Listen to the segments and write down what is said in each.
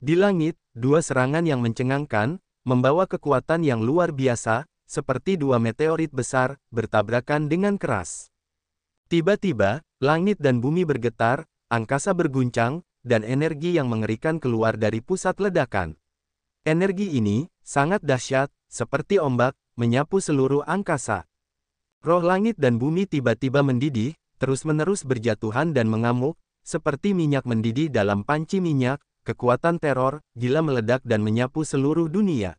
Di langit, dua serangan yang mencengangkan, membawa kekuatan yang luar biasa, seperti dua meteorit besar, bertabrakan dengan keras. Tiba-tiba, langit dan bumi bergetar, angkasa berguncang, dan energi yang mengerikan keluar dari pusat ledakan. Energi ini, sangat dahsyat, seperti ombak, menyapu seluruh angkasa. Roh langit dan bumi tiba-tiba mendidih, terus-menerus berjatuhan dan mengamuk, seperti minyak mendidih dalam panci minyak, kekuatan teror, gila meledak dan menyapu seluruh dunia.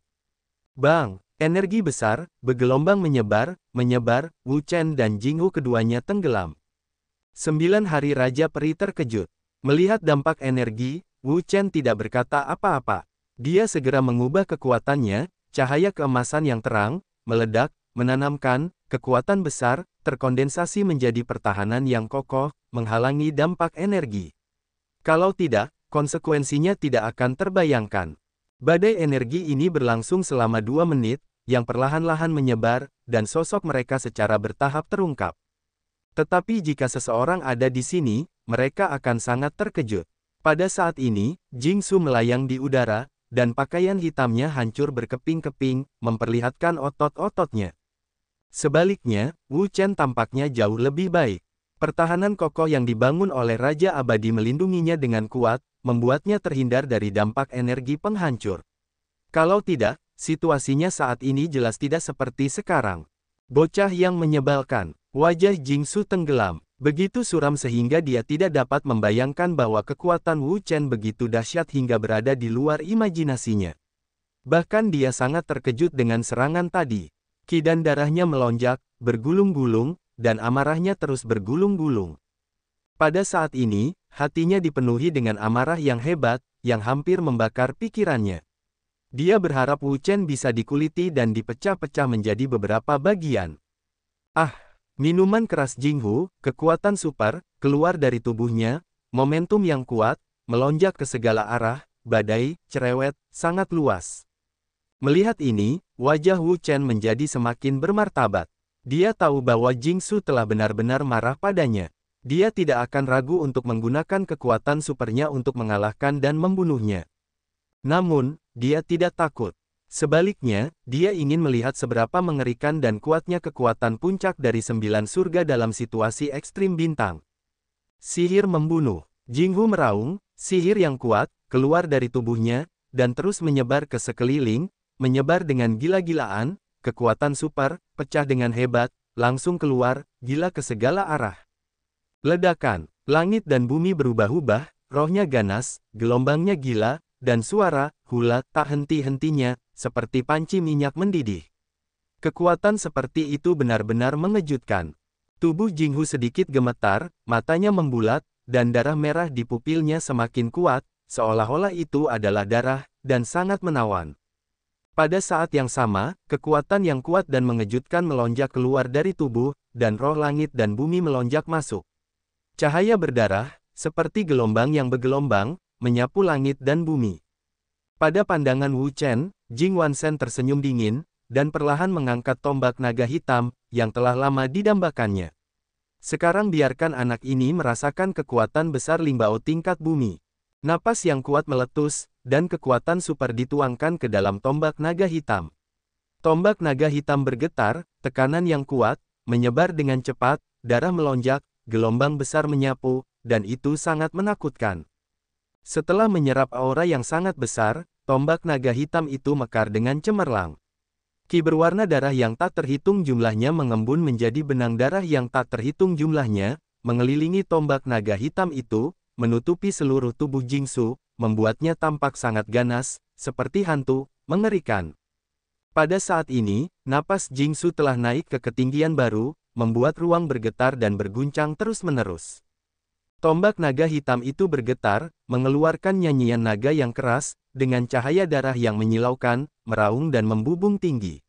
Bang, energi besar, bergelombang menyebar, menyebar, Wu Chen dan Jinghu keduanya tenggelam. Sembilan hari Raja Peri terkejut. Melihat dampak energi, Wu Chen tidak berkata apa-apa. Dia segera mengubah kekuatannya, cahaya keemasan yang terang, meledak, menanamkan, kekuatan besar, terkondensasi menjadi pertahanan yang kokoh, menghalangi dampak energi. Kalau tidak, konsekuensinya tidak akan terbayangkan. Badai energi ini berlangsung selama dua menit, yang perlahan-lahan menyebar, dan sosok mereka secara bertahap terungkap. Tetapi jika seseorang ada di sini, mereka akan sangat terkejut. Pada saat ini, Jingsu melayang di udara, dan pakaian hitamnya hancur berkeping-keping, memperlihatkan otot-ototnya. Sebaliknya, Wu Chen tampaknya jauh lebih baik. Pertahanan kokoh yang dibangun oleh Raja Abadi melindunginya dengan kuat, membuatnya terhindar dari dampak energi penghancur. Kalau tidak, situasinya saat ini jelas tidak seperti sekarang. Bocah yang menyebalkan, wajah Jingsu tenggelam, begitu suram sehingga dia tidak dapat membayangkan bahwa kekuatan Wu Chen begitu dahsyat hingga berada di luar imajinasinya. Bahkan dia sangat terkejut dengan serangan tadi. Kidan darahnya melonjak, bergulung-gulung, dan amarahnya terus bergulung-gulung. Pada saat ini, hatinya dipenuhi dengan amarah yang hebat, yang hampir membakar pikirannya. Dia berharap Wu Chen bisa dikuliti dan dipecah-pecah menjadi beberapa bagian. Ah, minuman keras Jing Hu, kekuatan super, keluar dari tubuhnya, momentum yang kuat, melonjak ke segala arah, badai, cerewet, sangat luas. Melihat ini, wajah Wu Chen menjadi semakin bermartabat. Dia tahu bahwa Jing Su telah benar-benar marah padanya. Dia tidak akan ragu untuk menggunakan kekuatan supernya untuk mengalahkan dan membunuhnya. Namun, dia tidak takut. Sebaliknya, dia ingin melihat seberapa mengerikan dan kuatnya kekuatan puncak dari sembilan surga dalam situasi ekstrim bintang. Sihir membunuh. Jinghu meraung, sihir yang kuat, keluar dari tubuhnya, dan terus menyebar ke sekeliling, menyebar dengan gila-gilaan, kekuatan super, pecah dengan hebat, langsung keluar, gila ke segala arah. Ledakan, langit dan bumi berubah-ubah, rohnya ganas, gelombangnya gila, dan suara, hula, tak henti-hentinya, seperti panci minyak mendidih. Kekuatan seperti itu benar-benar mengejutkan. Tubuh Jinghu sedikit gemetar, matanya membulat, dan darah merah di pupilnya semakin kuat, seolah-olah itu adalah darah, dan sangat menawan. Pada saat yang sama, kekuatan yang kuat dan mengejutkan melonjak keluar dari tubuh, dan roh langit dan bumi melonjak masuk. Cahaya berdarah, seperti gelombang yang bergelombang, menyapu langit dan bumi. Pada pandangan Wu Chen, Jing Wan Sen tersenyum dingin, dan perlahan mengangkat tombak naga hitam, yang telah lama didambakannya. Sekarang biarkan anak ini merasakan kekuatan besar limbao tingkat bumi. Napas yang kuat meletus, dan kekuatan super dituangkan ke dalam tombak naga hitam. Tombak naga hitam bergetar, tekanan yang kuat, menyebar dengan cepat, darah melonjak, gelombang besar menyapu, dan itu sangat menakutkan. Setelah menyerap aura yang sangat besar, tombak naga hitam itu mekar dengan cemerlang. Ki berwarna darah yang tak terhitung jumlahnya mengembun menjadi benang darah yang tak terhitung jumlahnya, mengelilingi tombak naga hitam itu, menutupi seluruh tubuh Jingsu, membuatnya tampak sangat ganas, seperti hantu, mengerikan. Pada saat ini, napas Jingsu telah naik ke ketinggian baru, membuat ruang bergetar dan berguncang terus-menerus. Tombak naga hitam itu bergetar, mengeluarkan nyanyian naga yang keras, dengan cahaya darah yang menyilaukan, meraung dan membubung tinggi.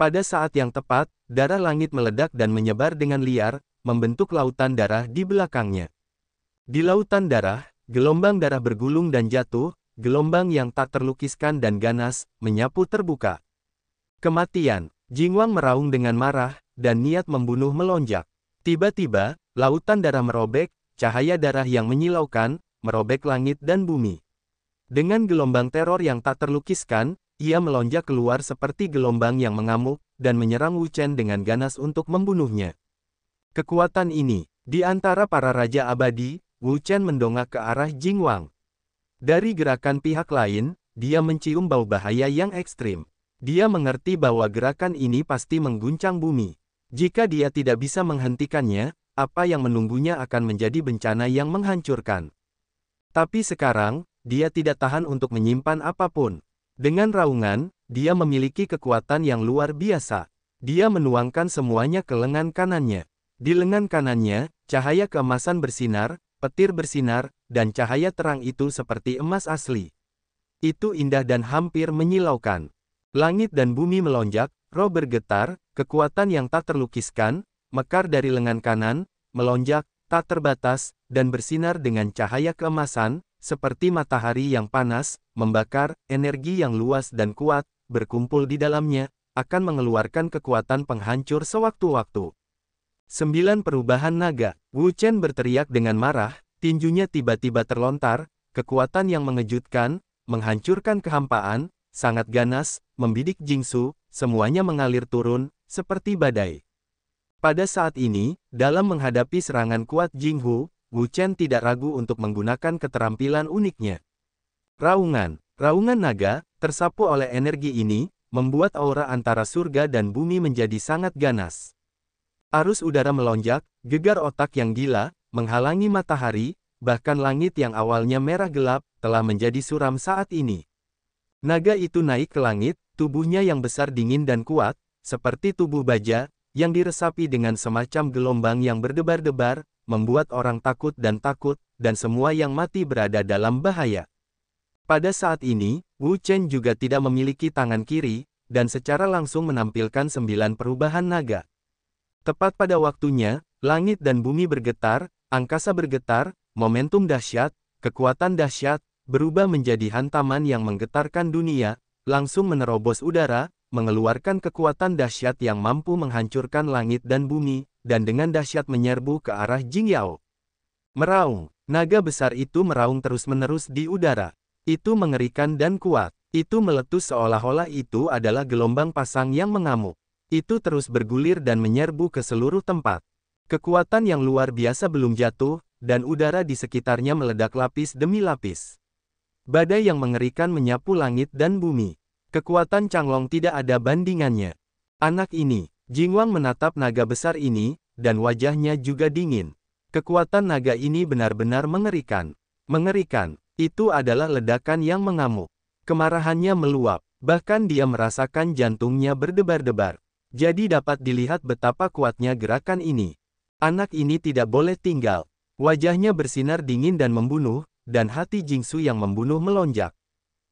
Pada saat yang tepat, darah langit meledak dan menyebar dengan liar, membentuk lautan darah di belakangnya. Di lautan darah, gelombang darah bergulung dan jatuh, gelombang yang tak terlukiskan dan ganas, menyapu terbuka. Kematian, Jingwang meraung dengan marah, dan niat membunuh melonjak. Tiba-tiba, lautan darah merobek, cahaya darah yang menyilaukan, merobek langit dan bumi. Dengan gelombang teror yang tak terlukiskan, ia melonjak keluar seperti gelombang yang mengamuk, dan menyerang Wu Chen dengan ganas untuk membunuhnya. Kekuatan ini, di antara para Raja Abadi, Wu Chen mendongak ke arah Jing Wang. Dari gerakan pihak lain, dia mencium bau bahaya yang ekstrim. Dia mengerti bahwa gerakan ini pasti mengguncang bumi. Jika dia tidak bisa menghentikannya, apa yang menunggunya akan menjadi bencana yang menghancurkan. Tapi sekarang, dia tidak tahan untuk menyimpan apapun. Dengan raungan, dia memiliki kekuatan yang luar biasa. Dia menuangkan semuanya ke lengan kanannya. Di lengan kanannya, cahaya keemasan bersinar, petir bersinar, dan cahaya terang itu seperti emas asli. Itu indah dan hampir menyilaukan. Langit dan bumi melonjak, Roh bergetar, kekuatan yang tak terlukiskan, mekar dari lengan kanan, melonjak, tak terbatas, dan bersinar dengan cahaya keemasan, seperti matahari yang panas, membakar, energi yang luas dan kuat, berkumpul di dalamnya, akan mengeluarkan kekuatan penghancur sewaktu-waktu. 9. Perubahan Naga Wu Chen berteriak dengan marah, tinjunya tiba-tiba terlontar, kekuatan yang mengejutkan, menghancurkan kehampaan, sangat ganas, membidik Jingsu, semuanya mengalir turun, seperti badai. Pada saat ini, dalam menghadapi serangan kuat Jinghu, Wu Chen tidak ragu untuk menggunakan keterampilan uniknya. Raungan, raungan naga, tersapu oleh energi ini, membuat aura antara surga dan bumi menjadi sangat ganas. Arus udara melonjak, gegar otak yang gila, menghalangi matahari, bahkan langit yang awalnya merah gelap, telah menjadi suram saat ini. Naga itu naik ke langit, tubuhnya yang besar dingin dan kuat, seperti tubuh baja, yang diresapi dengan semacam gelombang yang berdebar-debar, membuat orang takut dan takut, dan semua yang mati berada dalam bahaya. Pada saat ini, Wu Chen juga tidak memiliki tangan kiri, dan secara langsung menampilkan sembilan perubahan naga. Tepat pada waktunya, langit dan bumi bergetar, angkasa bergetar, momentum dahsyat, kekuatan dahsyat, berubah menjadi hantaman yang menggetarkan dunia, langsung menerobos udara, mengeluarkan kekuatan dahsyat yang mampu menghancurkan langit dan bumi, dan dengan dahsyat menyerbu ke arah Jing Yao. Meraung, naga besar itu meraung terus-menerus di udara. Itu mengerikan dan kuat. Itu meletus seolah-olah itu adalah gelombang pasang yang mengamuk. Itu terus bergulir dan menyerbu ke seluruh tempat. Kekuatan yang luar biasa belum jatuh, dan udara di sekitarnya meledak lapis demi lapis. Badai yang mengerikan menyapu langit dan bumi. Kekuatan Changlong tidak ada bandingannya. Anak ini, Jingwang menatap naga besar ini, dan wajahnya juga dingin. Kekuatan naga ini benar-benar mengerikan. Mengerikan, itu adalah ledakan yang mengamuk. Kemarahannya meluap, bahkan dia merasakan jantungnya berdebar-debar. Jadi dapat dilihat betapa kuatnya gerakan ini. Anak ini tidak boleh tinggal. Wajahnya bersinar dingin dan membunuh, dan hati Jingsu yang membunuh melonjak.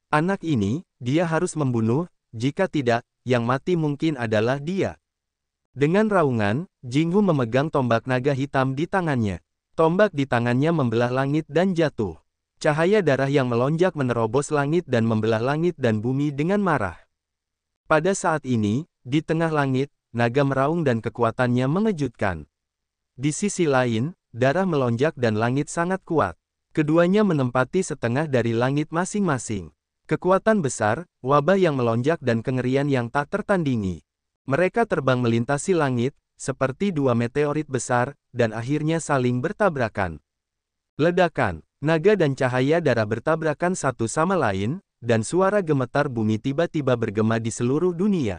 Anak ini, dia harus membunuh, jika tidak, yang mati mungkin adalah dia. Dengan raungan, Jinghu memegang tombak naga hitam di tangannya. Tombak di tangannya membelah langit dan jatuh. Cahaya darah yang melonjak menerobos langit dan membelah langit dan bumi dengan marah. Pada saat ini, di tengah langit, naga meraung dan kekuatannya mengejutkan. Di sisi lain, darah melonjak dan langit sangat kuat. Keduanya menempati setengah dari langit masing-masing. Kekuatan besar, wabah yang melonjak dan kengerian yang tak tertandingi. Mereka terbang melintasi langit, seperti dua meteorit besar, dan akhirnya saling bertabrakan. Ledakan, naga dan cahaya darah bertabrakan satu sama lain, dan suara gemetar bumi tiba-tiba bergema di seluruh dunia.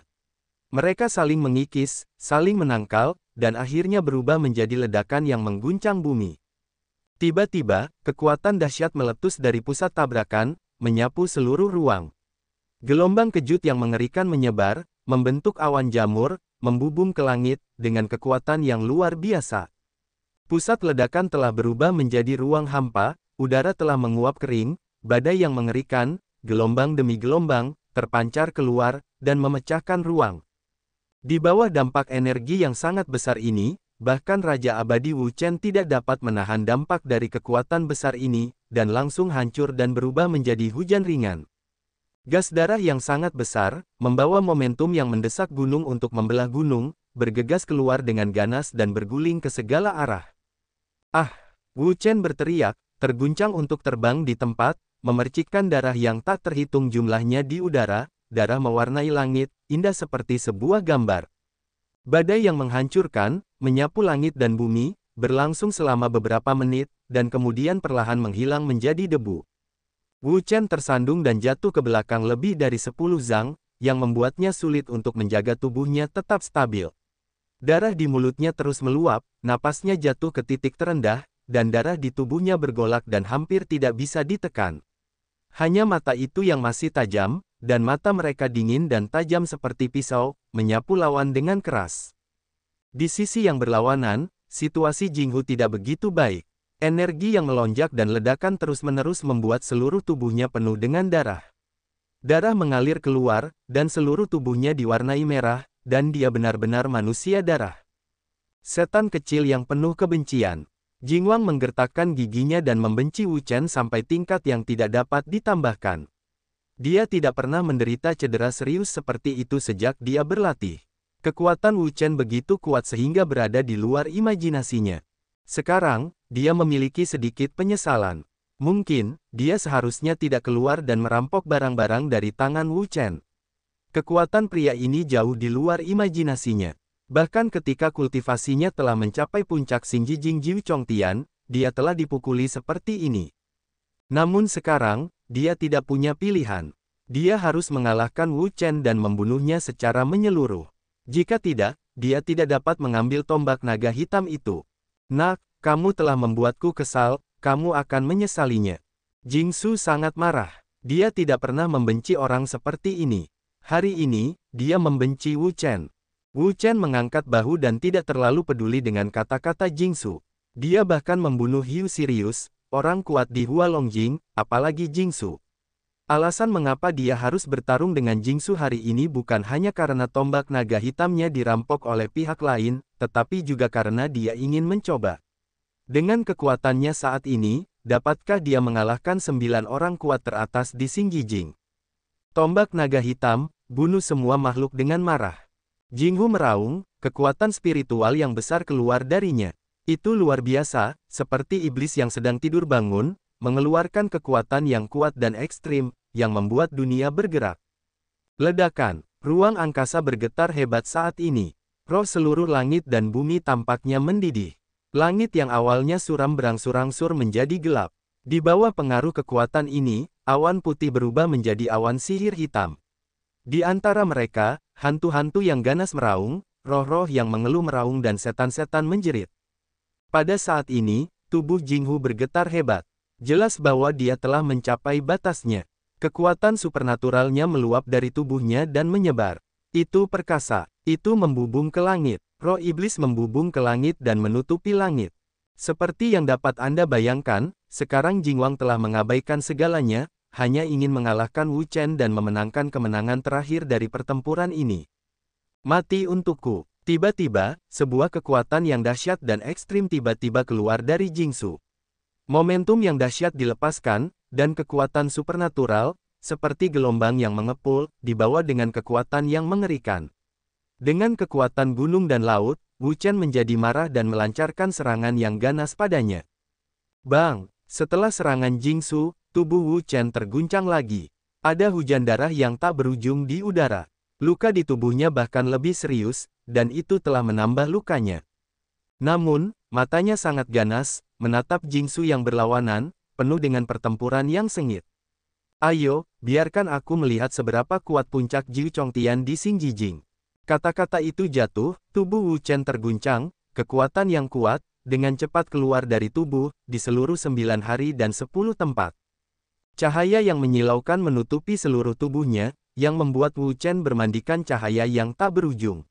Mereka saling mengikis, saling menangkal, dan akhirnya berubah menjadi ledakan yang mengguncang bumi. Tiba-tiba, kekuatan dahsyat meletus dari pusat tabrakan, menyapu seluruh ruang. Gelombang kejut yang mengerikan menyebar, membentuk awan jamur, membubung ke langit, dengan kekuatan yang luar biasa. Pusat ledakan telah berubah menjadi ruang hampa, udara telah menguap kering, badai yang mengerikan, gelombang demi gelombang, terpancar keluar, dan memecahkan ruang. Di bawah dampak energi yang sangat besar ini, Bahkan Raja Abadi Wu Chen tidak dapat menahan dampak dari kekuatan besar ini, dan langsung hancur dan berubah menjadi hujan ringan. Gas darah yang sangat besar, membawa momentum yang mendesak gunung untuk membelah gunung, bergegas keluar dengan ganas dan berguling ke segala arah. Ah! Wu Chen berteriak, terguncang untuk terbang di tempat, memercikkan darah yang tak terhitung jumlahnya di udara, darah mewarnai langit, indah seperti sebuah gambar. Badai yang menghancurkan, menyapu langit dan bumi, berlangsung selama beberapa menit, dan kemudian perlahan menghilang menjadi debu. Wu Chen tersandung dan jatuh ke belakang lebih dari 10 zang, yang membuatnya sulit untuk menjaga tubuhnya tetap stabil. Darah di mulutnya terus meluap, napasnya jatuh ke titik terendah, dan darah di tubuhnya bergolak dan hampir tidak bisa ditekan. Hanya mata itu yang masih tajam, dan mata mereka dingin dan tajam seperti pisau, menyapu lawan dengan keras. Di sisi yang berlawanan, situasi Jinghu tidak begitu baik. Energi yang melonjak dan ledakan terus-menerus membuat seluruh tubuhnya penuh dengan darah. Darah mengalir keluar, dan seluruh tubuhnya diwarnai merah, dan dia benar-benar manusia darah. Setan kecil yang penuh kebencian. Jingwang menggertakkan giginya dan membenci Wu Chen sampai tingkat yang tidak dapat ditambahkan. Dia tidak pernah menderita cedera serius seperti itu sejak dia berlatih. Kekuatan Wu Chen begitu kuat sehingga berada di luar imajinasinya. Sekarang, dia memiliki sedikit penyesalan. Mungkin, dia seharusnya tidak keluar dan merampok barang-barang dari tangan Wu Chen. Kekuatan pria ini jauh di luar imajinasinya. Bahkan ketika kultivasinya telah mencapai puncak Xingji Jing Jiu Tian, dia telah dipukuli seperti ini. Namun sekarang, dia tidak punya pilihan. Dia harus mengalahkan Wu Chen dan membunuhnya secara menyeluruh. Jika tidak, dia tidak dapat mengambil tombak naga hitam itu. Nak, kamu telah membuatku kesal, kamu akan menyesalinya. Jingsu sangat marah. Dia tidak pernah membenci orang seperti ini. Hari ini, dia membenci Wu Chen. Wu Chen mengangkat bahu dan tidak terlalu peduli dengan kata-kata Jingsu. Dia bahkan membunuh Hiu Sirius, orang kuat di Hua Longjing, apalagi Jingsu. Alasan mengapa dia harus bertarung dengan Jingsu hari ini bukan hanya karena tombak naga hitamnya dirampok oleh pihak lain, tetapi juga karena dia ingin mencoba. Dengan kekuatannya saat ini, dapatkah dia mengalahkan sembilan orang kuat teratas di Jing? Tombak naga hitam, bunuh semua makhluk dengan marah. Jinghu meraung, kekuatan spiritual yang besar keluar darinya. Itu luar biasa, seperti iblis yang sedang tidur bangun, mengeluarkan kekuatan yang kuat dan ekstrim, yang membuat dunia bergerak. Ledakan, ruang angkasa bergetar hebat saat ini. Roh seluruh langit dan bumi tampaknya mendidih. Langit yang awalnya suram berangsur-angsur menjadi gelap. Di bawah pengaruh kekuatan ini, awan putih berubah menjadi awan sihir hitam. Di antara mereka, hantu-hantu yang ganas meraung, roh-roh yang mengeluh meraung dan setan-setan menjerit. Pada saat ini, tubuh Jinghu bergetar hebat. Jelas bahwa dia telah mencapai batasnya. Kekuatan supernaturalnya meluap dari tubuhnya dan menyebar. Itu perkasa, itu membubung ke langit. Roh iblis membubung ke langit dan menutupi langit. Seperti yang dapat Anda bayangkan, sekarang Jingwang telah mengabaikan segalanya, hanya ingin mengalahkan Wu Chen dan memenangkan kemenangan terakhir dari pertempuran ini. Mati untukku. Tiba-tiba, sebuah kekuatan yang dahsyat dan ekstrim tiba-tiba keluar dari Jingsu. Momentum yang dahsyat dilepaskan, dan kekuatan supernatural, seperti gelombang yang mengepul, dibawa dengan kekuatan yang mengerikan. Dengan kekuatan gunung dan laut, Wu Chen menjadi marah dan melancarkan serangan yang ganas padanya. Bang! Setelah serangan Jingsu, tubuh Wu Chen terguncang lagi. Ada hujan darah yang tak berujung di udara. Luka di tubuhnya bahkan lebih serius, dan itu telah menambah lukanya. Namun, matanya sangat ganas, menatap Jingsu yang berlawanan, penuh dengan pertempuran yang sengit. Ayo, biarkan aku melihat seberapa kuat puncak Jiu Chongtian di Jijing. Kata-kata itu jatuh, tubuh Wu Chen terguncang, kekuatan yang kuat, dengan cepat keluar dari tubuh, di seluruh sembilan hari dan sepuluh tempat. Cahaya yang menyilaukan menutupi seluruh tubuhnya, yang membuat Wu Chen bermandikan cahaya yang tak berujung.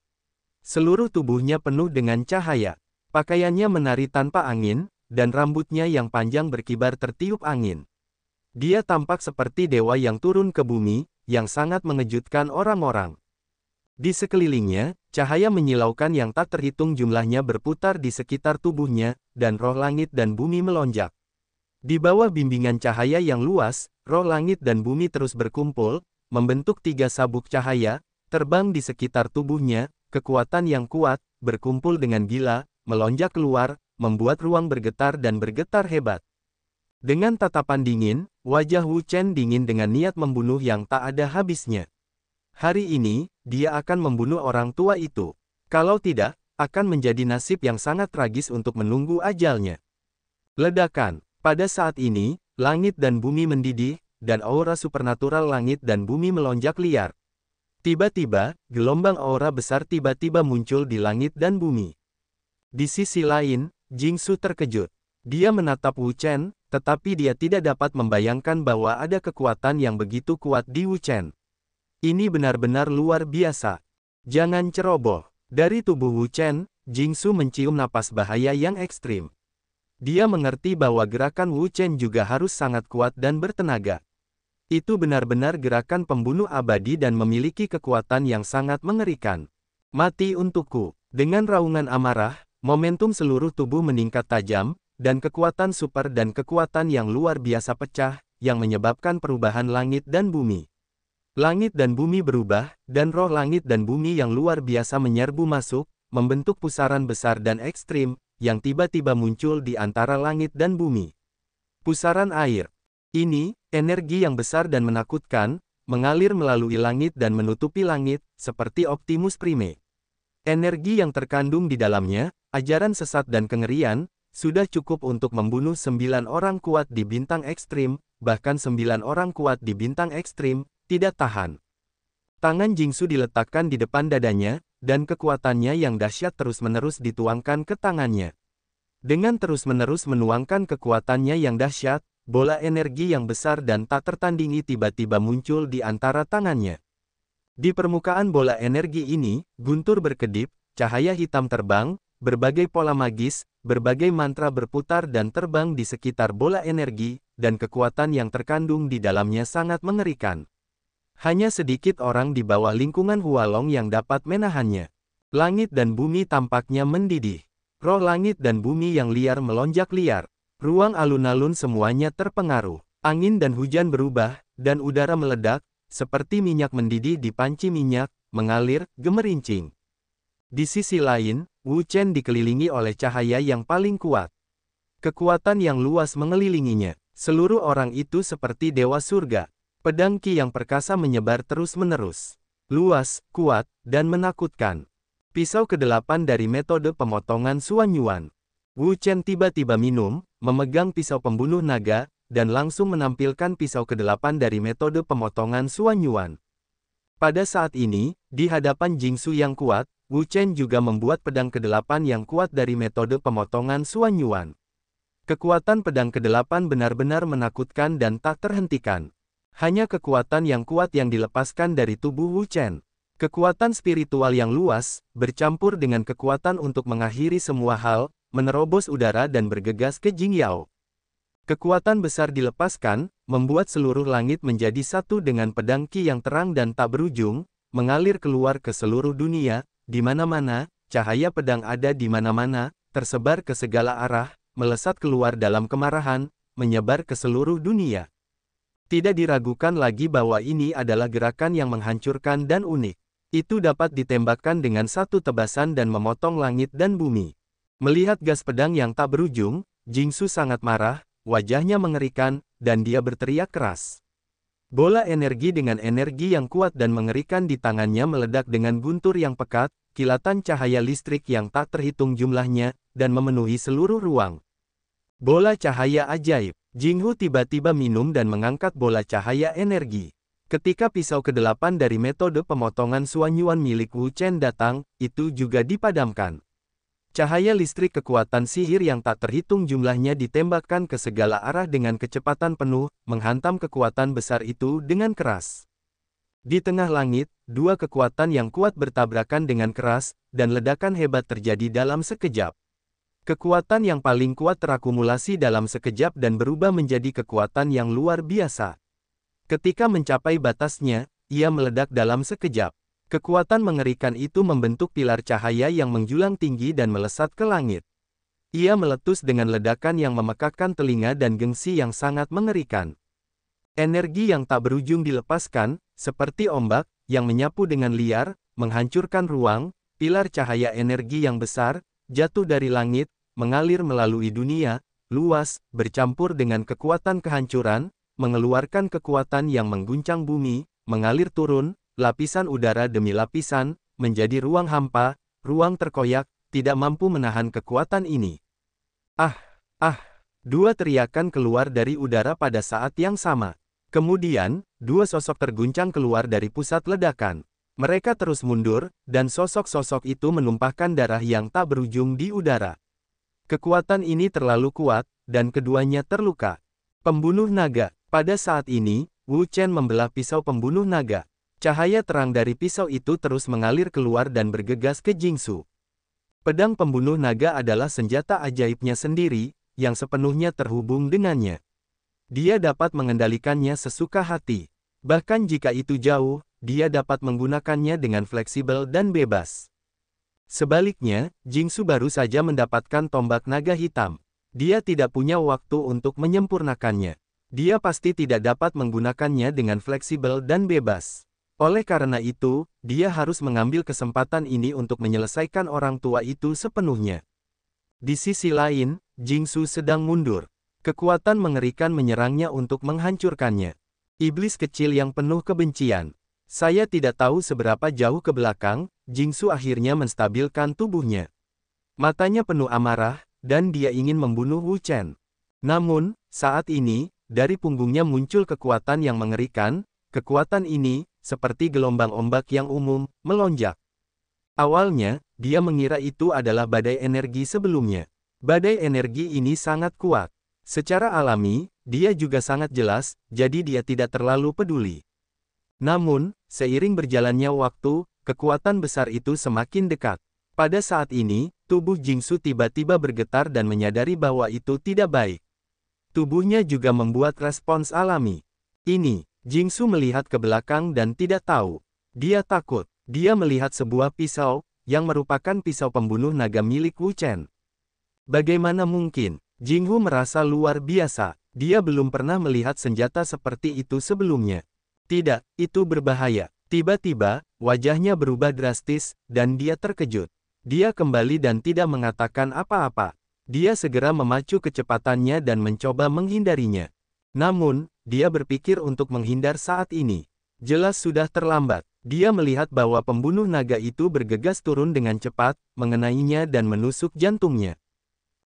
Seluruh tubuhnya penuh dengan cahaya. Pakaiannya menari tanpa angin, dan rambutnya yang panjang berkibar tertiup angin. Dia tampak seperti dewa yang turun ke bumi, yang sangat mengejutkan orang-orang. Di sekelilingnya, cahaya menyilaukan yang tak terhitung jumlahnya berputar di sekitar tubuhnya, dan roh langit dan bumi melonjak. Di bawah bimbingan cahaya yang luas, roh langit dan bumi terus berkumpul, membentuk tiga sabuk cahaya, terbang di sekitar tubuhnya, kekuatan yang kuat, berkumpul dengan gila, melonjak keluar, membuat ruang bergetar dan bergetar hebat. Dengan tatapan dingin, wajah Wu Chen dingin dengan niat membunuh yang tak ada habisnya. Hari ini, dia akan membunuh orang tua itu. Kalau tidak, akan menjadi nasib yang sangat tragis untuk menunggu ajalnya. Ledakan, pada saat ini, langit dan bumi mendidih, dan aura supernatural langit dan bumi melonjak liar. Tiba-tiba, gelombang aura besar tiba-tiba muncul di langit dan bumi. Di sisi lain, Jingsu terkejut. Dia menatap Wu Chen, tetapi dia tidak dapat membayangkan bahwa ada kekuatan yang begitu kuat di Wu Chen. Ini benar-benar luar biasa. Jangan ceroboh. Dari tubuh Wu Chen, Jingsu mencium napas bahaya yang ekstrim. Dia mengerti bahwa gerakan Wu Chen juga harus sangat kuat dan bertenaga. Itu benar-benar gerakan pembunuh abadi dan memiliki kekuatan yang sangat mengerikan. Mati untukku. Dengan raungan amarah, Momentum seluruh tubuh meningkat tajam, dan kekuatan super dan kekuatan yang luar biasa pecah, yang menyebabkan perubahan langit dan bumi. Langit dan bumi berubah, dan roh langit dan bumi yang luar biasa menyerbu masuk, membentuk pusaran besar dan ekstrim, yang tiba-tiba muncul di antara langit dan bumi. Pusaran air. Ini, energi yang besar dan menakutkan, mengalir melalui langit dan menutupi langit, seperti Optimus Prime. Energi yang terkandung di dalamnya, ajaran sesat dan kengerian, sudah cukup untuk membunuh sembilan orang kuat di bintang ekstrim, bahkan sembilan orang kuat di bintang ekstrim, tidak tahan. Tangan Jingsu diletakkan di depan dadanya, dan kekuatannya yang dahsyat terus-menerus dituangkan ke tangannya. Dengan terus-menerus menuangkan kekuatannya yang dahsyat, bola energi yang besar dan tak tertandingi tiba-tiba muncul di antara tangannya. Di permukaan bola energi ini, guntur berkedip, cahaya hitam terbang, berbagai pola magis, berbagai mantra berputar dan terbang di sekitar bola energi, dan kekuatan yang terkandung di dalamnya sangat mengerikan. Hanya sedikit orang di bawah lingkungan Hualong yang dapat menahannya. Langit dan bumi tampaknya mendidih. Roh langit dan bumi yang liar melonjak liar. Ruang alun-alun semuanya terpengaruh. Angin dan hujan berubah, dan udara meledak, seperti minyak mendidih di panci minyak, mengalir, gemerincing. Di sisi lain, Wu Chen dikelilingi oleh cahaya yang paling kuat. Kekuatan yang luas mengelilinginya. Seluruh orang itu seperti dewa surga. Pedang Qi yang perkasa menyebar terus-menerus. Luas, kuat, dan menakutkan. Pisau kedelapan dari metode pemotongan Suanyuan. Wu Chen tiba-tiba minum, memegang pisau pembunuh naga, dan langsung menampilkan pisau kedelapan dari metode pemotongan Suan Yuan. Pada saat ini, di hadapan Jingsu yang kuat, Wu Chen juga membuat pedang kedelapan yang kuat dari metode pemotongan Suan Yuan. Kekuatan pedang kedelapan benar-benar menakutkan dan tak terhentikan. Hanya kekuatan yang kuat yang dilepaskan dari tubuh Wu Chen. Kekuatan spiritual yang luas, bercampur dengan kekuatan untuk mengakhiri semua hal, menerobos udara dan bergegas ke Jingyao. Kekuatan besar dilepaskan, membuat seluruh langit menjadi satu dengan pedang Ki yang terang dan tak berujung, mengalir keluar ke seluruh dunia, di mana-mana, cahaya pedang ada di mana-mana, tersebar ke segala arah, melesat keluar dalam kemarahan, menyebar ke seluruh dunia. Tidak diragukan lagi bahwa ini adalah gerakan yang menghancurkan dan unik. Itu dapat ditembakkan dengan satu tebasan dan memotong langit dan bumi. Melihat gas pedang yang tak berujung, Jingsu sangat marah, wajahnya mengerikan, dan dia berteriak keras. Bola energi dengan energi yang kuat dan mengerikan di tangannya meledak dengan guntur yang pekat, kilatan cahaya listrik yang tak terhitung jumlahnya, dan memenuhi seluruh ruang. Bola cahaya ajaib, Jinghu tiba-tiba minum dan mengangkat bola cahaya energi. Ketika pisau kedelapan dari metode pemotongan Suanyuan milik Wu Chen datang, itu juga dipadamkan. Cahaya listrik kekuatan sihir yang tak terhitung jumlahnya ditembakkan ke segala arah dengan kecepatan penuh, menghantam kekuatan besar itu dengan keras. Di tengah langit, dua kekuatan yang kuat bertabrakan dengan keras, dan ledakan hebat terjadi dalam sekejap. Kekuatan yang paling kuat terakumulasi dalam sekejap dan berubah menjadi kekuatan yang luar biasa. Ketika mencapai batasnya, ia meledak dalam sekejap. Kekuatan mengerikan itu membentuk pilar cahaya yang menjulang tinggi dan melesat ke langit. Ia meletus dengan ledakan yang memekakkan telinga dan gengsi yang sangat mengerikan. Energi yang tak berujung dilepaskan, seperti ombak, yang menyapu dengan liar, menghancurkan ruang, pilar cahaya energi yang besar, jatuh dari langit, mengalir melalui dunia, luas, bercampur dengan kekuatan kehancuran, mengeluarkan kekuatan yang mengguncang bumi, mengalir turun, lapisan udara demi lapisan, menjadi ruang hampa, ruang terkoyak, tidak mampu menahan kekuatan ini. Ah, ah, dua teriakan keluar dari udara pada saat yang sama. Kemudian, dua sosok terguncang keluar dari pusat ledakan. Mereka terus mundur, dan sosok-sosok itu menumpahkan darah yang tak berujung di udara. Kekuatan ini terlalu kuat, dan keduanya terluka. Pembunuh naga. Pada saat ini, Wu Chen membelah pisau pembunuh naga. Cahaya terang dari pisau itu terus mengalir keluar dan bergegas ke Jingsu. Pedang pembunuh naga adalah senjata ajaibnya sendiri, yang sepenuhnya terhubung dengannya. Dia dapat mengendalikannya sesuka hati. Bahkan jika itu jauh, dia dapat menggunakannya dengan fleksibel dan bebas. Sebaliknya, Jingsu baru saja mendapatkan tombak naga hitam. Dia tidak punya waktu untuk menyempurnakannya. Dia pasti tidak dapat menggunakannya dengan fleksibel dan bebas. Oleh karena itu, dia harus mengambil kesempatan ini untuk menyelesaikan orang tua itu sepenuhnya. Di sisi lain, Jingsu sedang mundur. Kekuatan mengerikan menyerangnya untuk menghancurkannya. Iblis kecil yang penuh kebencian. Saya tidak tahu seberapa jauh ke belakang, Jingsu akhirnya menstabilkan tubuhnya. Matanya penuh amarah, dan dia ingin membunuh Wu Chen. Namun, saat ini, dari punggungnya muncul kekuatan yang mengerikan, kekuatan ini, seperti gelombang ombak yang umum, melonjak. Awalnya, dia mengira itu adalah badai energi sebelumnya. Badai energi ini sangat kuat. Secara alami, dia juga sangat jelas, jadi dia tidak terlalu peduli. Namun, seiring berjalannya waktu, kekuatan besar itu semakin dekat. Pada saat ini, tubuh Jingsu tiba-tiba bergetar dan menyadari bahwa itu tidak baik. Tubuhnya juga membuat respons alami. Ini, Jingsu melihat ke belakang dan tidak tahu. Dia takut. Dia melihat sebuah pisau, yang merupakan pisau pembunuh naga milik Wu Chen. Bagaimana mungkin? Jinghu merasa luar biasa. Dia belum pernah melihat senjata seperti itu sebelumnya. Tidak, itu berbahaya. Tiba-tiba, wajahnya berubah drastis, dan dia terkejut. Dia kembali dan tidak mengatakan apa-apa. Dia segera memacu kecepatannya dan mencoba menghindarinya. Namun, dia berpikir untuk menghindar saat ini. Jelas sudah terlambat. Dia melihat bahwa pembunuh naga itu bergegas turun dengan cepat, mengenainya dan menusuk jantungnya.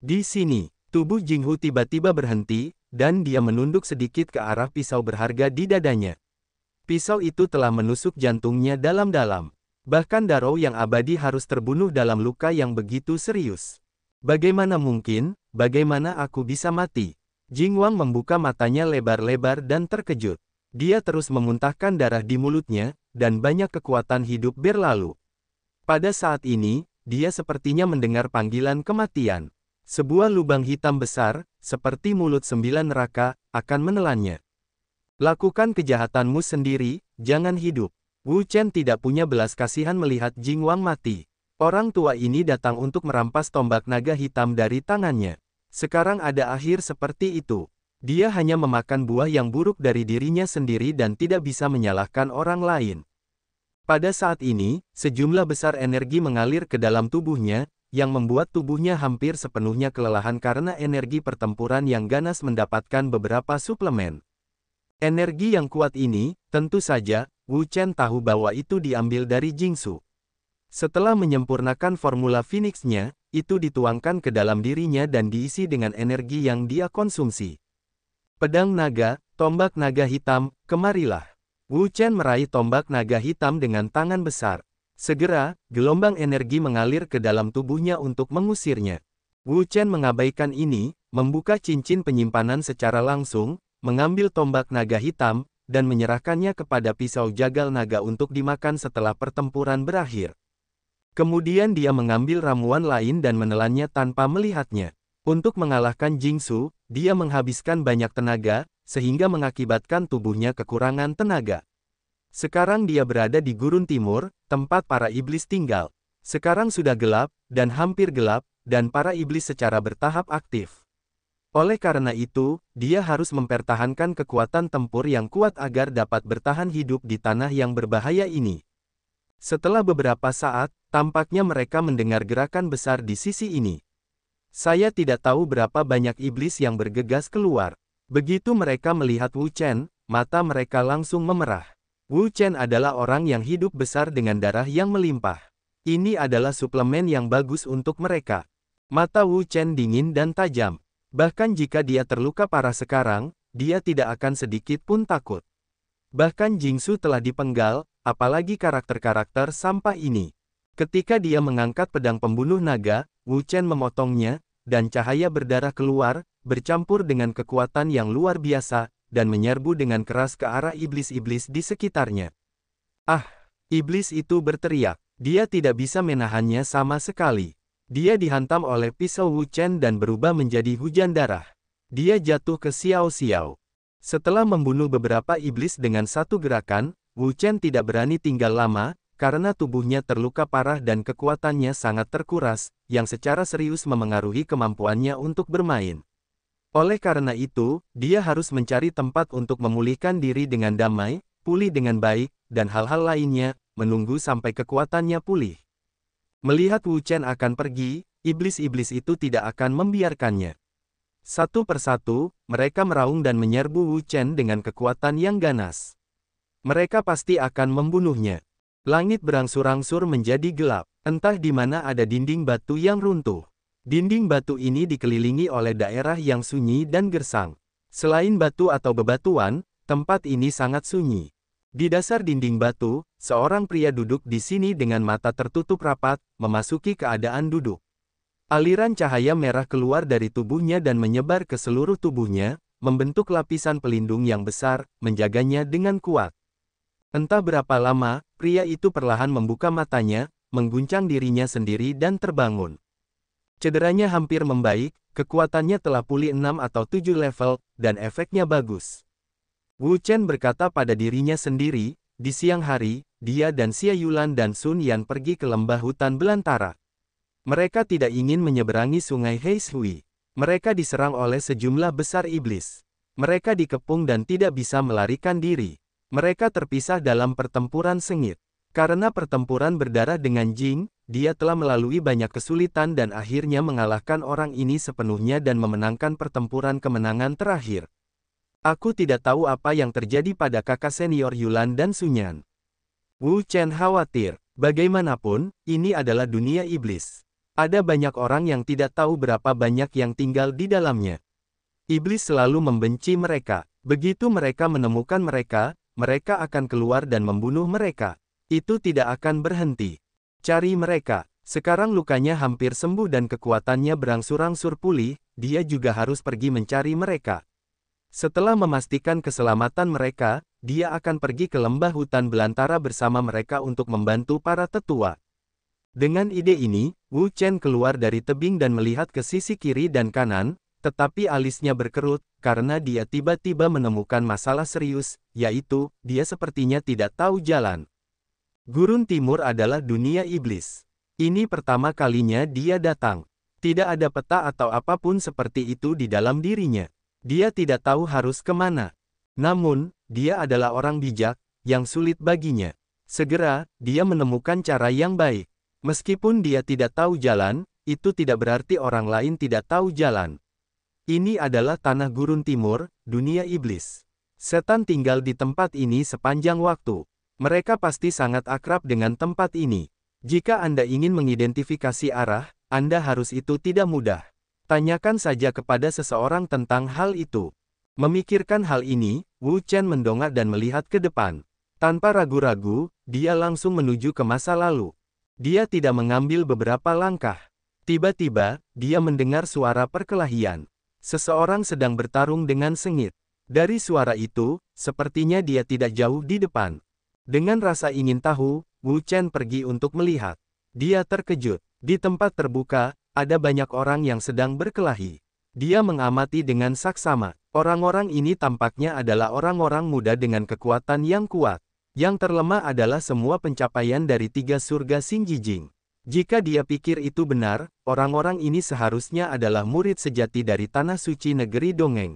Di sini, tubuh Jinghu tiba-tiba berhenti, dan dia menunduk sedikit ke arah pisau berharga di dadanya. Pisau itu telah menusuk jantungnya dalam-dalam. Bahkan Darou yang abadi harus terbunuh dalam luka yang begitu serius. Bagaimana mungkin, bagaimana aku bisa mati? Jing Wang membuka matanya lebar-lebar dan terkejut. Dia terus memuntahkan darah di mulutnya, dan banyak kekuatan hidup berlalu. Pada saat ini, dia sepertinya mendengar panggilan kematian. Sebuah lubang hitam besar, seperti mulut sembilan neraka, akan menelannya. Lakukan kejahatanmu sendiri, jangan hidup. Wu Chen tidak punya belas kasihan melihat Jing Wang mati. Orang tua ini datang untuk merampas tombak naga hitam dari tangannya. Sekarang ada akhir seperti itu. Dia hanya memakan buah yang buruk dari dirinya sendiri dan tidak bisa menyalahkan orang lain. Pada saat ini, sejumlah besar energi mengalir ke dalam tubuhnya, yang membuat tubuhnya hampir sepenuhnya kelelahan karena energi pertempuran yang ganas mendapatkan beberapa suplemen. Energi yang kuat ini, tentu saja, Wu Chen tahu bahwa itu diambil dari Jingsu. Setelah menyempurnakan formula Phoenix-nya, itu dituangkan ke dalam dirinya dan diisi dengan energi yang dia konsumsi. Pedang naga, tombak naga hitam, kemarilah. Wu Chen meraih tombak naga hitam dengan tangan besar. Segera, gelombang energi mengalir ke dalam tubuhnya untuk mengusirnya. Wu Chen mengabaikan ini, membuka cincin penyimpanan secara langsung, mengambil tombak naga hitam, dan menyerahkannya kepada pisau jagal naga untuk dimakan setelah pertempuran berakhir. Kemudian dia mengambil ramuan lain dan menelannya tanpa melihatnya. Untuk mengalahkan Jingsu, dia menghabiskan banyak tenaga, sehingga mengakibatkan tubuhnya kekurangan tenaga. Sekarang dia berada di gurun timur, tempat para iblis tinggal. Sekarang sudah gelap, dan hampir gelap, dan para iblis secara bertahap aktif. Oleh karena itu, dia harus mempertahankan kekuatan tempur yang kuat agar dapat bertahan hidup di tanah yang berbahaya ini. Setelah beberapa saat, Tampaknya mereka mendengar gerakan besar di sisi ini. Saya tidak tahu berapa banyak iblis yang bergegas keluar. Begitu mereka melihat Wu Chen, mata mereka langsung memerah. Wu Chen adalah orang yang hidup besar dengan darah yang melimpah. Ini adalah suplemen yang bagus untuk mereka. Mata Wu Chen dingin dan tajam. Bahkan jika dia terluka parah sekarang, dia tidak akan sedikit pun takut. Bahkan Jingsu telah dipenggal, apalagi karakter-karakter sampah ini. Ketika dia mengangkat pedang pembunuh naga, Wu Chen memotongnya, dan cahaya berdarah keluar, bercampur dengan kekuatan yang luar biasa, dan menyerbu dengan keras ke arah iblis-iblis di sekitarnya. Ah! Iblis itu berteriak. Dia tidak bisa menahannya sama sekali. Dia dihantam oleh pisau Wu Chen dan berubah menjadi hujan darah. Dia jatuh ke Xiao Xiao. Setelah membunuh beberapa iblis dengan satu gerakan, Wu Chen tidak berani tinggal lama, karena tubuhnya terluka parah dan kekuatannya sangat terkuras, yang secara serius memengaruhi kemampuannya untuk bermain. Oleh karena itu, dia harus mencari tempat untuk memulihkan diri dengan damai, pulih dengan baik, dan hal-hal lainnya, menunggu sampai kekuatannya pulih. Melihat Wu Chen akan pergi, iblis-iblis itu tidak akan membiarkannya. Satu persatu, mereka meraung dan menyerbu Wu Chen dengan kekuatan yang ganas. Mereka pasti akan membunuhnya. Langit berangsur-angsur menjadi gelap. Entah di mana ada dinding batu yang runtuh. Dinding batu ini dikelilingi oleh daerah yang sunyi dan gersang. Selain batu atau bebatuan, tempat ini sangat sunyi. Di dasar dinding batu, seorang pria duduk di sini dengan mata tertutup rapat, memasuki keadaan duduk. Aliran cahaya merah keluar dari tubuhnya dan menyebar ke seluruh tubuhnya, membentuk lapisan pelindung yang besar, menjaganya dengan kuat. Entah berapa lama, pria itu perlahan membuka matanya, mengguncang dirinya sendiri dan terbangun. Cederanya hampir membaik, kekuatannya telah pulih enam atau tujuh level, dan efeknya bagus. Wu Chen berkata pada dirinya sendiri, di siang hari, dia dan Xia Yulan dan Sun Yan pergi ke lembah hutan belantara. Mereka tidak ingin menyeberangi sungai Heishui. Mereka diserang oleh sejumlah besar iblis. Mereka dikepung dan tidak bisa melarikan diri. Mereka terpisah dalam pertempuran sengit. Karena pertempuran berdarah dengan Jing, dia telah melalui banyak kesulitan dan akhirnya mengalahkan orang ini sepenuhnya dan memenangkan pertempuran kemenangan terakhir. Aku tidak tahu apa yang terjadi pada kakak senior Yulan dan Sunyan. Wu Chen khawatir, bagaimanapun, ini adalah dunia iblis. Ada banyak orang yang tidak tahu berapa banyak yang tinggal di dalamnya. Iblis selalu membenci mereka. Begitu mereka menemukan mereka, mereka akan keluar dan membunuh mereka. Itu tidak akan berhenti. Cari mereka. Sekarang lukanya hampir sembuh dan kekuatannya berangsur-angsur pulih, dia juga harus pergi mencari mereka. Setelah memastikan keselamatan mereka, dia akan pergi ke lembah hutan belantara bersama mereka untuk membantu para tetua. Dengan ide ini, Wu Chen keluar dari tebing dan melihat ke sisi kiri dan kanan, tetapi alisnya berkerut, karena dia tiba-tiba menemukan masalah serius, yaitu, dia sepertinya tidak tahu jalan. Gurun Timur adalah dunia iblis. Ini pertama kalinya dia datang. Tidak ada peta atau apapun seperti itu di dalam dirinya. Dia tidak tahu harus kemana. Namun, dia adalah orang bijak, yang sulit baginya. Segera, dia menemukan cara yang baik. Meskipun dia tidak tahu jalan, itu tidak berarti orang lain tidak tahu jalan. Ini adalah tanah gurun timur, dunia iblis. Setan tinggal di tempat ini sepanjang waktu. Mereka pasti sangat akrab dengan tempat ini. Jika Anda ingin mengidentifikasi arah, Anda harus itu tidak mudah. Tanyakan saja kepada seseorang tentang hal itu. Memikirkan hal ini, Wu Chen mendongak dan melihat ke depan. Tanpa ragu-ragu, dia langsung menuju ke masa lalu. Dia tidak mengambil beberapa langkah. Tiba-tiba, dia mendengar suara perkelahian. Seseorang sedang bertarung dengan sengit. Dari suara itu, sepertinya dia tidak jauh di depan. Dengan rasa ingin tahu, Wu Chen pergi untuk melihat. Dia terkejut. Di tempat terbuka, ada banyak orang yang sedang berkelahi. Dia mengamati dengan saksama. Orang-orang ini tampaknya adalah orang-orang muda dengan kekuatan yang kuat. Yang terlemah adalah semua pencapaian dari tiga surga Jijing. Jika dia pikir itu benar, orang-orang ini seharusnya adalah murid sejati dari tanah suci negeri dongeng.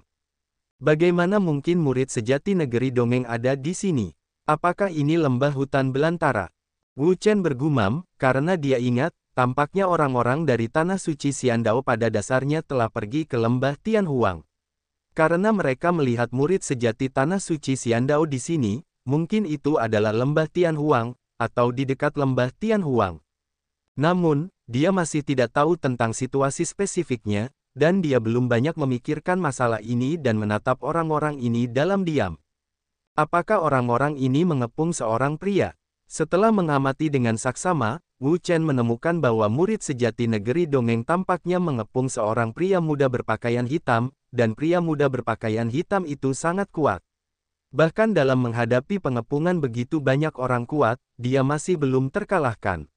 Bagaimana mungkin murid sejati negeri dongeng ada di sini? Apakah ini lembah hutan belantara? Wu Chen bergumam, karena dia ingat, tampaknya orang-orang dari tanah suci Siandao pada dasarnya telah pergi ke lembah Tianhuang. Karena mereka melihat murid sejati tanah suci Siandao di sini, mungkin itu adalah lembah Tianhuang, atau di dekat lembah Tianhuang. Namun, dia masih tidak tahu tentang situasi spesifiknya, dan dia belum banyak memikirkan masalah ini dan menatap orang-orang ini dalam diam. Apakah orang-orang ini mengepung seorang pria? Setelah mengamati dengan saksama, Wu Chen menemukan bahwa murid sejati negeri dongeng tampaknya mengepung seorang pria muda berpakaian hitam, dan pria muda berpakaian hitam itu sangat kuat. Bahkan dalam menghadapi pengepungan begitu banyak orang kuat, dia masih belum terkalahkan.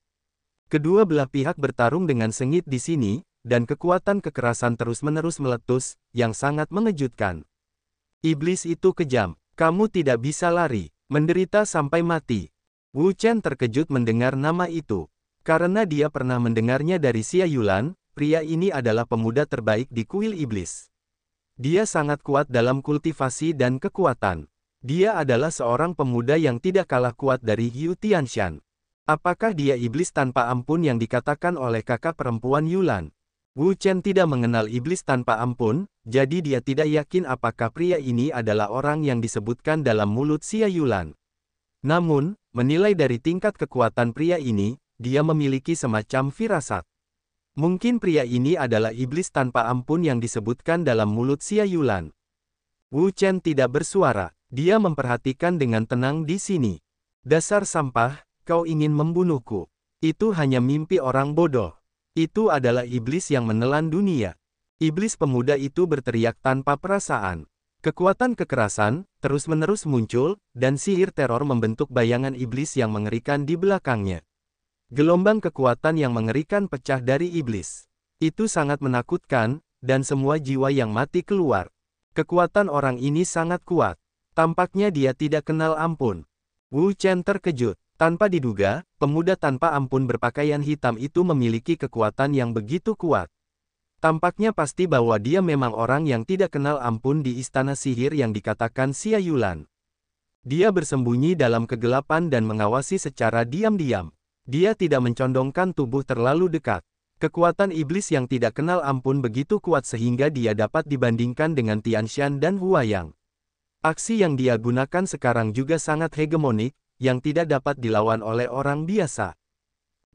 Kedua belah pihak bertarung dengan sengit di sini, dan kekuatan kekerasan terus-menerus meletus, yang sangat mengejutkan. Iblis itu kejam, kamu tidak bisa lari, menderita sampai mati. Wu Chen terkejut mendengar nama itu. Karena dia pernah mendengarnya dari Xia Yulan, pria ini adalah pemuda terbaik di kuil iblis. Dia sangat kuat dalam kultivasi dan kekuatan. Dia adalah seorang pemuda yang tidak kalah kuat dari Yu Tianshan. Apakah dia iblis tanpa ampun yang dikatakan oleh kakak perempuan Yulan? Wu Chen tidak mengenal iblis tanpa ampun, jadi dia tidak yakin apakah pria ini adalah orang yang disebutkan dalam mulut Xia Yulan. Namun, menilai dari tingkat kekuatan pria ini, dia memiliki semacam firasat. Mungkin pria ini adalah iblis tanpa ampun yang disebutkan dalam mulut Xia Yulan. Wu Chen tidak bersuara, dia memperhatikan dengan tenang di sini. Dasar sampah, Kau ingin membunuhku. Itu hanya mimpi orang bodoh. Itu adalah iblis yang menelan dunia. Iblis pemuda itu berteriak tanpa perasaan. Kekuatan kekerasan, terus-menerus muncul, dan sihir teror membentuk bayangan iblis yang mengerikan di belakangnya. Gelombang kekuatan yang mengerikan pecah dari iblis. Itu sangat menakutkan, dan semua jiwa yang mati keluar. Kekuatan orang ini sangat kuat. Tampaknya dia tidak kenal ampun. Wu Chen terkejut. Tanpa diduga, pemuda tanpa ampun berpakaian hitam itu memiliki kekuatan yang begitu kuat. Tampaknya pasti bahwa dia memang orang yang tidak kenal ampun di istana sihir yang dikatakan Xia Yulan. Dia bersembunyi dalam kegelapan dan mengawasi secara diam-diam. Dia tidak mencondongkan tubuh terlalu dekat. Kekuatan iblis yang tidak kenal ampun begitu kuat sehingga dia dapat dibandingkan dengan Tianshan dan Huayang. Aksi yang dia gunakan sekarang juga sangat hegemonik, yang tidak dapat dilawan oleh orang biasa.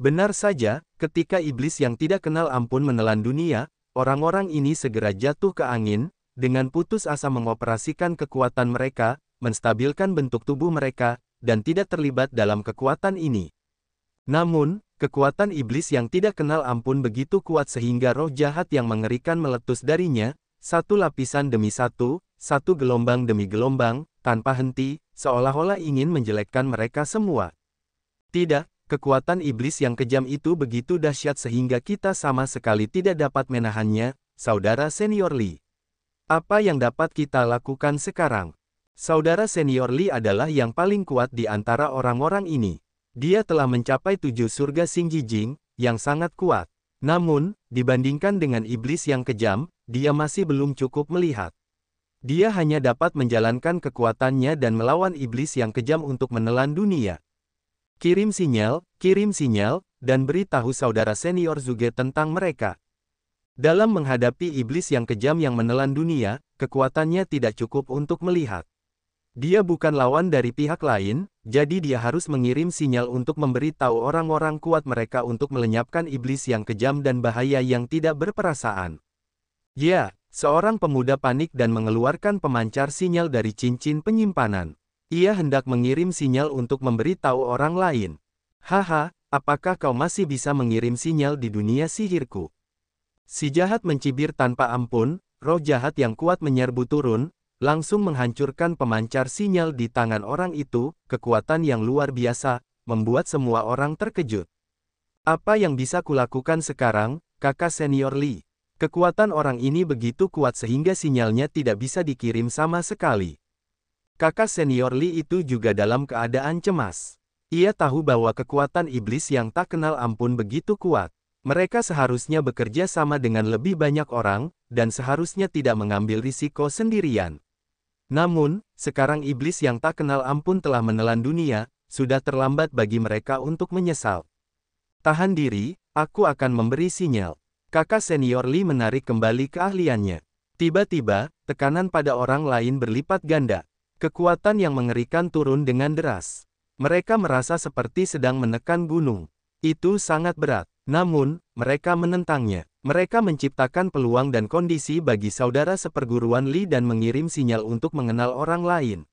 Benar saja, ketika iblis yang tidak kenal ampun menelan dunia, orang-orang ini segera jatuh ke angin, dengan putus asa mengoperasikan kekuatan mereka, menstabilkan bentuk tubuh mereka, dan tidak terlibat dalam kekuatan ini. Namun, kekuatan iblis yang tidak kenal ampun begitu kuat sehingga roh jahat yang mengerikan meletus darinya, satu lapisan demi satu, satu gelombang demi gelombang, tanpa henti, seolah-olah ingin menjelekkan mereka semua. Tidak, kekuatan iblis yang kejam itu begitu dahsyat sehingga kita sama sekali tidak dapat menahannya, Saudara Senior Lee. Apa yang dapat kita lakukan sekarang? Saudara Senior Lee adalah yang paling kuat di antara orang-orang ini. Dia telah mencapai tujuh surga Sing Jijing, yang sangat kuat. Namun, dibandingkan dengan iblis yang kejam, dia masih belum cukup melihat. Dia hanya dapat menjalankan kekuatannya dan melawan iblis yang kejam untuk menelan dunia. Kirim sinyal, kirim sinyal, dan beritahu saudara senior Zuge tentang mereka. Dalam menghadapi iblis yang kejam yang menelan dunia, kekuatannya tidak cukup untuk melihat. Dia bukan lawan dari pihak lain, jadi dia harus mengirim sinyal untuk memberitahu orang-orang kuat mereka untuk melenyapkan iblis yang kejam dan bahaya yang tidak berperasaan. Ya, Seorang pemuda panik dan mengeluarkan pemancar sinyal dari cincin penyimpanan. Ia hendak mengirim sinyal untuk memberi tahu orang lain. Haha, apakah kau masih bisa mengirim sinyal di dunia sihirku? Si jahat mencibir tanpa ampun, roh jahat yang kuat menyerbu turun, langsung menghancurkan pemancar sinyal di tangan orang itu, kekuatan yang luar biasa, membuat semua orang terkejut. Apa yang bisa kulakukan sekarang, kakak senior Lee? Kekuatan orang ini begitu kuat sehingga sinyalnya tidak bisa dikirim sama sekali. Kakak senior Li itu juga dalam keadaan cemas. Ia tahu bahwa kekuatan iblis yang tak kenal ampun begitu kuat. Mereka seharusnya bekerja sama dengan lebih banyak orang, dan seharusnya tidak mengambil risiko sendirian. Namun, sekarang iblis yang tak kenal ampun telah menelan dunia, sudah terlambat bagi mereka untuk menyesal. Tahan diri, aku akan memberi sinyal. Kakak senior Li menarik kembali keahliannya. Tiba-tiba, tekanan pada orang lain berlipat ganda. Kekuatan yang mengerikan turun dengan deras. Mereka merasa seperti sedang menekan gunung. Itu sangat berat. Namun, mereka menentangnya. Mereka menciptakan peluang dan kondisi bagi saudara seperguruan Li dan mengirim sinyal untuk mengenal orang lain.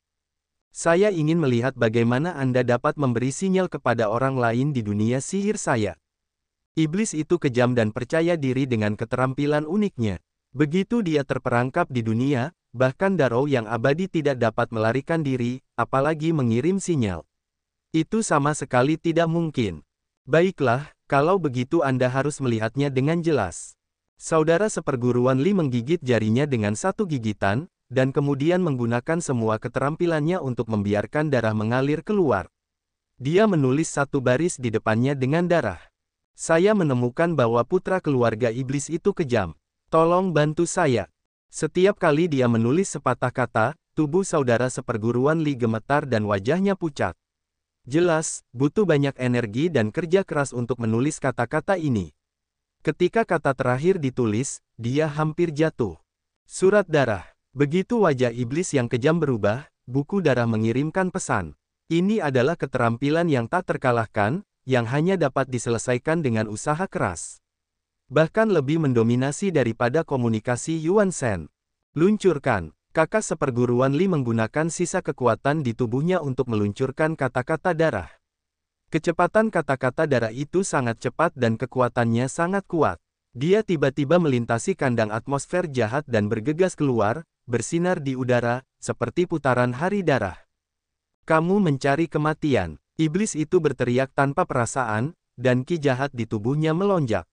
Saya ingin melihat bagaimana Anda dapat memberi sinyal kepada orang lain di dunia sihir saya. Iblis itu kejam dan percaya diri dengan keterampilan uniknya. Begitu dia terperangkap di dunia, bahkan Darrow yang abadi tidak dapat melarikan diri, apalagi mengirim sinyal. Itu sama sekali tidak mungkin. Baiklah, kalau begitu Anda harus melihatnya dengan jelas. Saudara seperguruan Li menggigit jarinya dengan satu gigitan, dan kemudian menggunakan semua keterampilannya untuk membiarkan darah mengalir keluar. Dia menulis satu baris di depannya dengan darah. Saya menemukan bahwa putra keluarga iblis itu kejam. Tolong bantu saya. Setiap kali dia menulis sepatah kata, tubuh saudara seperguruan Li gemetar dan wajahnya pucat. Jelas, butuh banyak energi dan kerja keras untuk menulis kata-kata ini. Ketika kata terakhir ditulis, dia hampir jatuh. Surat darah. Begitu wajah iblis yang kejam berubah, buku darah mengirimkan pesan. Ini adalah keterampilan yang tak terkalahkan, yang hanya dapat diselesaikan dengan usaha keras. Bahkan lebih mendominasi daripada komunikasi Yuan Shen. Luncurkan, kakak seperguruan Li menggunakan sisa kekuatan di tubuhnya untuk meluncurkan kata-kata darah. Kecepatan kata-kata darah itu sangat cepat dan kekuatannya sangat kuat. Dia tiba-tiba melintasi kandang atmosfer jahat dan bergegas keluar, bersinar di udara, seperti putaran hari darah. Kamu mencari kematian. Iblis itu berteriak tanpa perasaan, dan ki jahat di tubuhnya melonjak.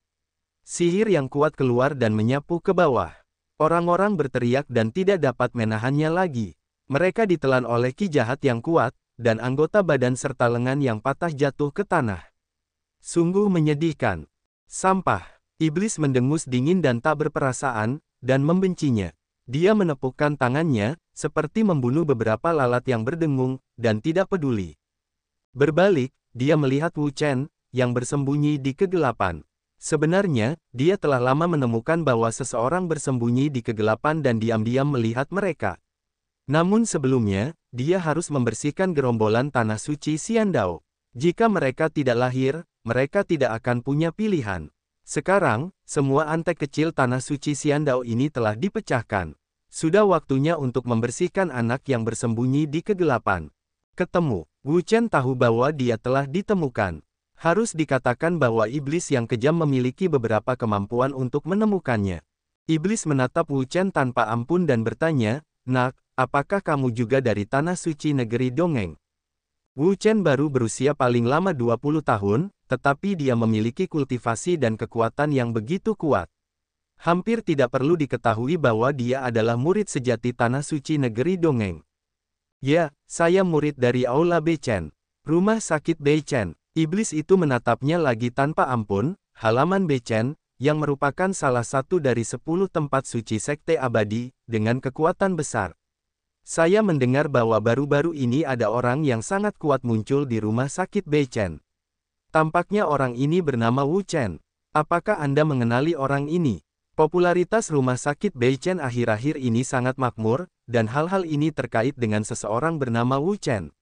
Sihir yang kuat keluar dan menyapu ke bawah. Orang-orang berteriak dan tidak dapat menahannya lagi. Mereka ditelan oleh ki jahat yang kuat, dan anggota badan serta lengan yang patah jatuh ke tanah. Sungguh menyedihkan. Sampah. Iblis mendengus dingin dan tak berperasaan, dan membencinya. Dia menepukkan tangannya, seperti membunuh beberapa lalat yang berdengung, dan tidak peduli. Berbalik, dia melihat Wu Chen, yang bersembunyi di kegelapan. Sebenarnya, dia telah lama menemukan bahwa seseorang bersembunyi di kegelapan dan diam-diam melihat mereka. Namun sebelumnya, dia harus membersihkan gerombolan tanah suci Siandao. Jika mereka tidak lahir, mereka tidak akan punya pilihan. Sekarang, semua antek kecil tanah suci Siandao ini telah dipecahkan. Sudah waktunya untuk membersihkan anak yang bersembunyi di kegelapan. Ketemu. Wu Chen tahu bahwa dia telah ditemukan. Harus dikatakan bahwa iblis yang kejam memiliki beberapa kemampuan untuk menemukannya. Iblis menatap Wu Chen tanpa ampun dan bertanya, Nak, apakah kamu juga dari tanah suci negeri Dongeng? Wu Chen baru berusia paling lama 20 tahun, tetapi dia memiliki kultivasi dan kekuatan yang begitu kuat. Hampir tidak perlu diketahui bahwa dia adalah murid sejati tanah suci negeri Dongeng. Ya, saya murid dari Aula Bechen. Rumah sakit Bechen. Iblis itu menatapnya lagi tanpa ampun, halaman Bechen, yang merupakan salah satu dari sepuluh tempat suci sekte abadi, dengan kekuatan besar. Saya mendengar bahwa baru-baru ini ada orang yang sangat kuat muncul di rumah sakit Bechen. Tampaknya orang ini bernama Wu Chen. Apakah Anda mengenali orang ini? Popularitas rumah sakit Beichen akhir-akhir ini sangat makmur, dan hal-hal ini terkait dengan seseorang bernama Wu Chen.